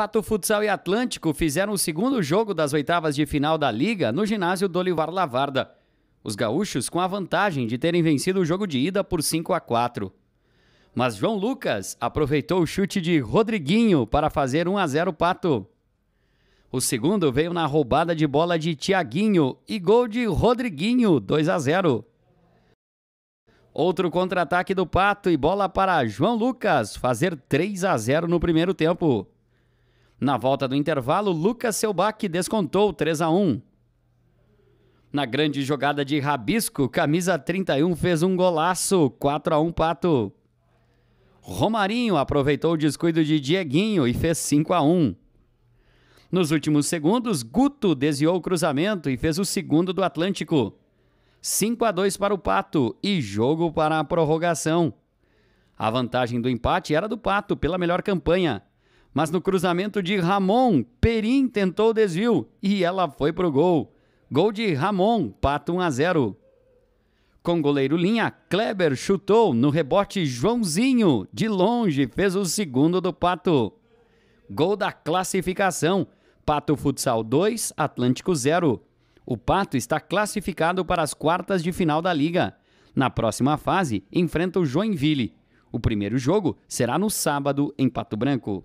Pato Futsal e Atlântico fizeram o segundo jogo das oitavas de final da Liga no ginásio Dolivar Lavarda. Os gaúchos com a vantagem de terem vencido o jogo de ida por 5 a 4. Mas João Lucas aproveitou o chute de Rodriguinho para fazer 1 a 0 Pato. O segundo veio na roubada de bola de Tiaguinho e gol de Rodriguinho, 2 a 0. Outro contra-ataque do Pato e bola para João Lucas fazer 3 a 0 no primeiro tempo. Na volta do intervalo, Lucas Selbach descontou 3 a 1. Na grande jogada de Rabisco, camisa 31 fez um golaço, 4 a 1 Pato. Romarinho aproveitou o descuido de Dieguinho e fez 5 a 1. Nos últimos segundos, Guto desviou o cruzamento e fez o segundo do Atlântico. 5 a 2 para o Pato e jogo para a prorrogação. A vantagem do empate era do Pato pela melhor campanha, mas no cruzamento de Ramon, Perim tentou o desvio e ela foi pro gol. Gol de Ramon, Pato 1 a 0. Com goleiro linha, Kleber chutou no rebote Joãozinho, de longe fez o segundo do Pato. Gol da classificação, Pato Futsal 2, Atlântico 0. O Pato está classificado para as quartas de final da liga. Na próxima fase, enfrenta o Joinville. O primeiro jogo será no sábado em Pato Branco.